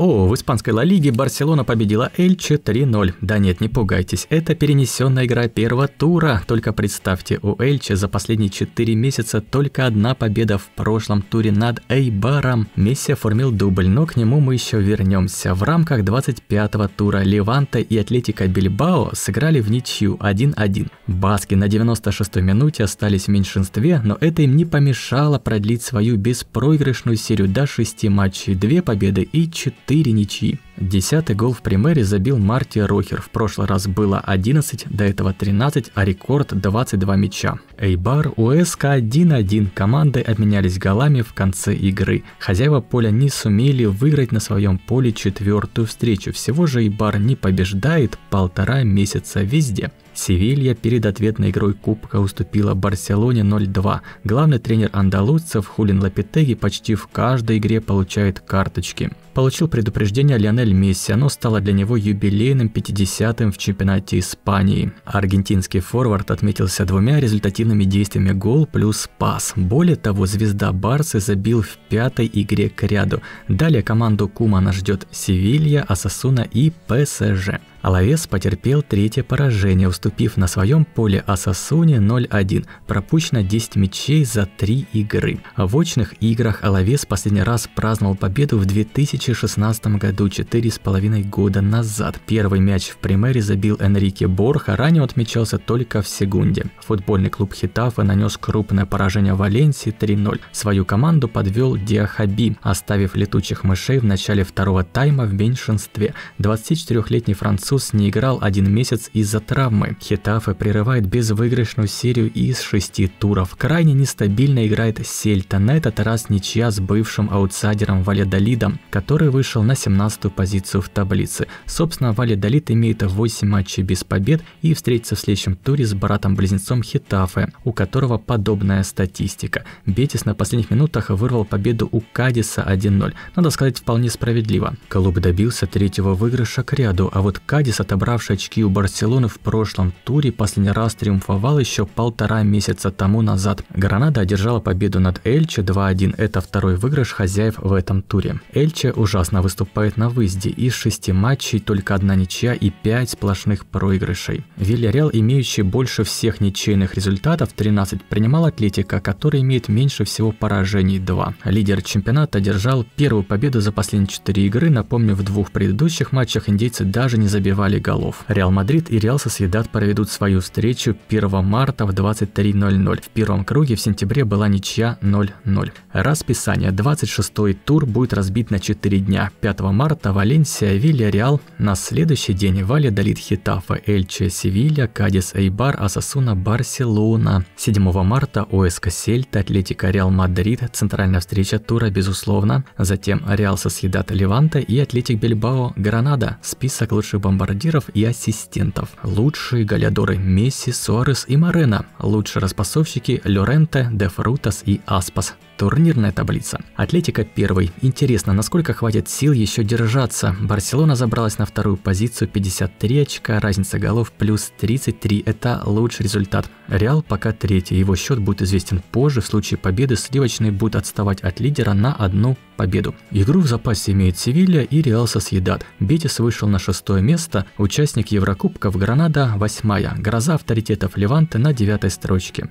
О, в испанской Ла Лиге Барселона победила Эльче 3-0. Да нет, не пугайтесь, это перенесенная игра первого тура. Только представьте, у Эльче за последние 4 месяца только одна победа в прошлом туре над Эйбаром. Месси оформил дубль, но к нему мы еще вернемся. В рамках 25-го тура Леванта и Атлетика Бильбао сыграли в ничью 1-1. Баски на 96-й минуте остались в меньшинстве, но это им не помешало продлить свою беспроигрышную серию до 6 матчей, 2 победы и 4 4 ничьи. Десятый гол в премьере забил Марти Рохер. В прошлый раз было 11, до этого 13, а рекорд 22 мяча. Эйбар УСК 1-1. Команды обменялись голами в конце игры. Хозяева поля не сумели выиграть на своем поле четвертую встречу. Всего же Эйбар не побеждает полтора месяца везде. Севилья перед ответной игрой Кубка уступила Барселоне 0-2. Главный тренер андалузцев Хулин Лапитеги почти в каждой игре получает карточки. Получил предупреждение Лионель Миссия, оно стало для него юбилейным 50-м в чемпионате Испании. Аргентинский форвард отметился двумя результативными действиями гол плюс пас. Более того, звезда Барсы забил в пятой игре к ряду. Далее команду Кумана ждет Севилья, Асасуна и ПСЖ. Алавес потерпел третье поражение, уступив на своем поле Асасуне 0-1, пропущено 10 мячей за 3 игры. В очных играх Алавес последний раз праздновал победу в 2016 году, 4,5 года назад. Первый мяч в премьере забил Энрике Борха, ранее отмечался только в сегунде. Футбольный клуб Хитафа нанес крупное поражение Валенсии 3-0. Свою команду подвел Диахаби, оставив летучих мышей в начале второго тайма в меньшинстве. 24-летний француз Иисус не играл один месяц из-за травмы. Хетафе прерывает безвыигрышную серию из шести туров. Крайне нестабильно играет Сельта, на этот раз ничья с бывшим аутсайдером Валядолидом, который вышел на 17-ю позицию в таблице. Собственно, Валядолид имеет 8 матчей без побед и встретится в следующем туре с братом-близнецом Хетафе, у которого подобная статистика. Бетис на последних минутах вырвал победу у Кадиса 1-0. Надо сказать, вполне справедливо. Клуб добился третьего выигрыша к ряду, а вот Кадис Гадис, отобравший очки у Барселоны в прошлом туре, последний раз триумфовал еще полтора месяца тому назад. Гранада одержала победу над Эльче 2-1. Это второй выигрыш хозяев в этом туре. Эльче ужасно выступает на выезде. Из шести матчей только одна ничья и пять сплошных проигрышей. Вильяреал, имеющий больше всех ничейных результатов, 13, принимал Атлетика, который имеет меньше всего поражений 2. Лидер чемпионата одержал первую победу за последние четыре игры. Напомню, в двух предыдущих матчах индейцы даже не забили забивали голов. Реал Мадрид и Реал Сосъедат проведут свою встречу 1 марта в 23.00. В первом круге в сентябре была ничья 0-0. Расписание. 26-й тур будет разбит на 4 дня. 5 марта Валенсия, Вилья, Реал. На следующий день Валя долит Хитафа, Эльче, Севилья, Кадис, Эйбар, Асасуна, Барселона. 7 марта ОСК Сельта, Атлетика, Реал Мадрид. Центральная встреча тура, безусловно. Затем Реал Сосъедат, Леванта и Атлетик Бильбао, Гранада. Список лучших бомбардиров бомбардиров и ассистентов. Лучшие галиадоры Месси, Суарес и Морена. Лучшие распасовщики Лоренте, Де Фрутас и Аспас. Турнирная таблица. Атлетика первый. Интересно, насколько хватит сил еще держаться. Барселона забралась на вторую позицию, 53 очка, разница голов плюс 33. Это лучший результат. Реал пока третий. Его счет будет известен позже. В случае победы сливочные будут отставать от лидера на одну победу. Игру в запасе имеет Севилья и Реал Сосъедат. Бетис вышел на шестое место, участник Еврокубков Гранада – восьмая, гроза авторитетов Леванты на девятой строчке.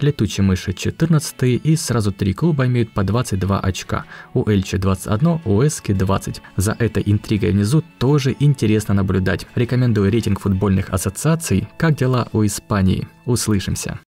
Летучие мыши 14 и сразу три клуба имеют по 22 очка. У Эльчи 21, у Эски 20. За этой интригой внизу тоже интересно наблюдать. Рекомендую рейтинг футбольных ассоциаций «Как дела у Испании». Услышимся.